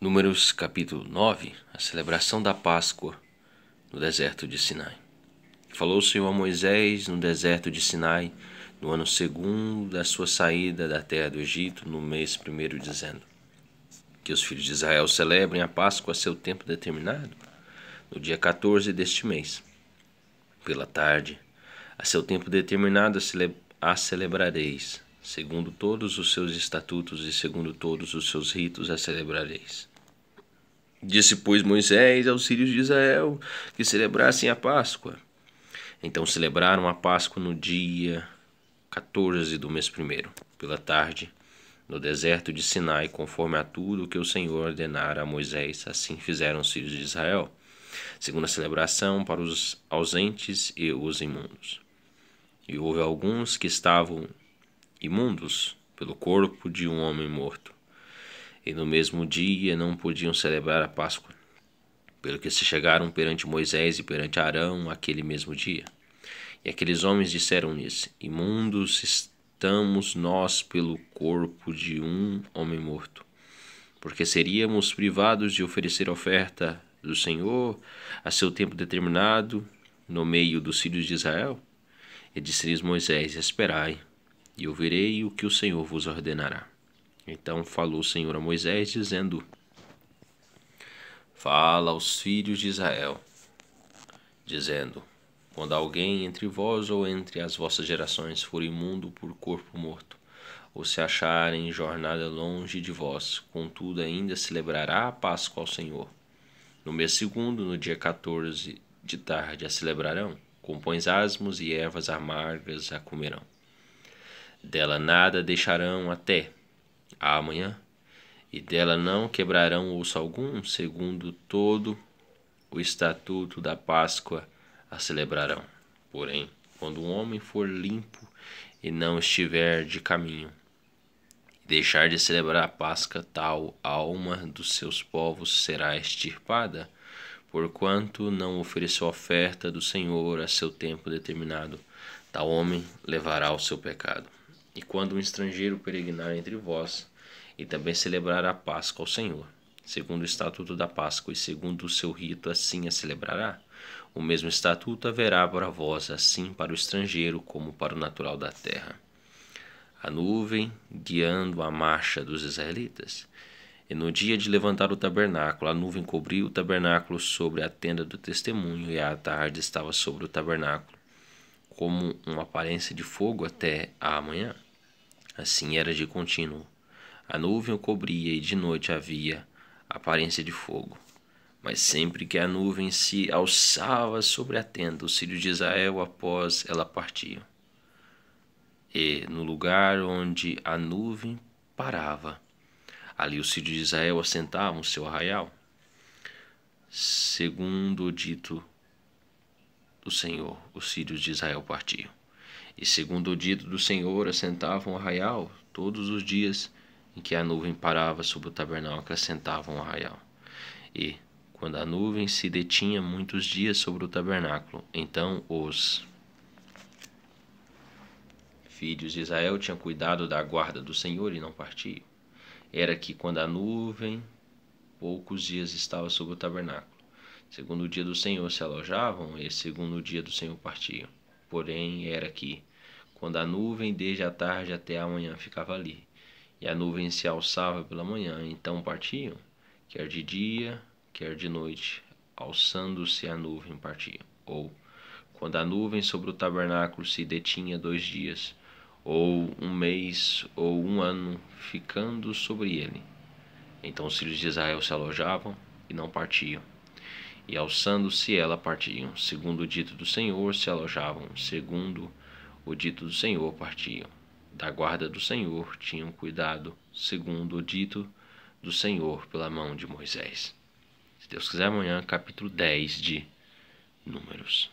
Números capítulo 9, a celebração da Páscoa no deserto de Sinai. Falou o Senhor a Moisés no deserto de Sinai, no ano segundo da sua saída da terra do Egito, no mês primeiro, dizendo: Que os filhos de Israel celebrem a Páscoa a seu tempo determinado, no dia 14 deste mês. Pela tarde, a seu tempo determinado a celebrareis segundo todos os seus estatutos e segundo todos os seus ritos a celebrareis. Disse, pois, Moisés aos filhos de Israel que celebrassem a Páscoa. Então celebraram a Páscoa no dia 14 do mês primeiro, pela tarde, no deserto de Sinai, conforme a tudo que o Senhor ordenara a Moisés, assim fizeram os filhos de Israel. Segunda celebração para os ausentes e os imundos. E houve alguns que estavam imundos pelo corpo de um homem morto. E no mesmo dia não podiam celebrar a Páscoa, pelo que se chegaram perante Moisés e perante Arão aquele mesmo dia. E aqueles homens disseram-lhes: Imundos estamos nós pelo corpo de um homem morto, porque seríamos privados de oferecer oferta do Senhor a seu tempo determinado no meio dos filhos de Israel? E disse-lhes Moisés: Esperai e ouvirei o que o Senhor vos ordenará. Então falou o Senhor a Moisés, dizendo: Fala aos filhos de Israel, dizendo: Quando alguém entre vós ou entre as vossas gerações for imundo por corpo morto, ou se acharem jornada longe de vós, contudo ainda celebrará a Páscoa ao Senhor. No mês segundo, no dia 14 de tarde, a celebrarão, com pães asmos e ervas amargas a comerão. Dela nada deixarão até amanhã, e dela não quebrarão osso algum, segundo todo o estatuto da Páscoa a celebrarão. Porém, quando um homem for limpo e não estiver de caminho, deixar de celebrar a Páscoa, tal alma dos seus povos será extirpada, porquanto não ofereceu oferta do Senhor a seu tempo determinado, tal homem levará o seu pecado. E quando um estrangeiro peregrinar entre vós, e também celebrar a Páscoa ao Senhor, segundo o estatuto da Páscoa e segundo o seu rito, assim a celebrará. O mesmo estatuto haverá para vós, assim para o estrangeiro como para o natural da terra. A nuvem guiando a marcha dos israelitas. E no dia de levantar o tabernáculo, a nuvem cobriu o tabernáculo sobre a tenda do testemunho, e à tarde estava sobre o tabernáculo, como uma aparência de fogo até a manhã. Assim era de contínuo. A nuvem o cobria e de noite havia aparência de fogo. Mas sempre que a nuvem se alçava sobre a tenda, os filhos de Israel após ela partiam. E no lugar onde a nuvem parava, ali os filhos de Israel assentavam seu arraial, segundo o dito do Senhor, os filhos de Israel partiam. E segundo o dito do Senhor, assentavam o arraial todos os dias em que a nuvem parava sobre o tabernáculo, assentavam o arraial. E, quando a nuvem se detinha muitos dias sobre o tabernáculo, então os filhos de Israel tinham cuidado da guarda do Senhor e não partiam. Era que quando a nuvem poucos dias estava sobre o tabernáculo, segundo o dia do Senhor se alojavam e segundo o dia do Senhor partiam. Porém, era que quando a nuvem, desde a tarde até a manhã, ficava ali. E a nuvem se alçava pela manhã, então partiam, quer de dia, quer de noite, alçando-se a nuvem partiam. Ou, quando a nuvem sobre o tabernáculo se detinha dois dias, ou um mês, ou um ano, ficando sobre ele. Então os filhos de Israel se alojavam e não partiam. E alçando-se ela partiam, segundo o dito do Senhor, se alojavam, segundo o dito do Senhor partiam. Da guarda do Senhor tinham cuidado, segundo o dito do Senhor pela mão de Moisés. Se Deus quiser, amanhã, capítulo 10 de Números.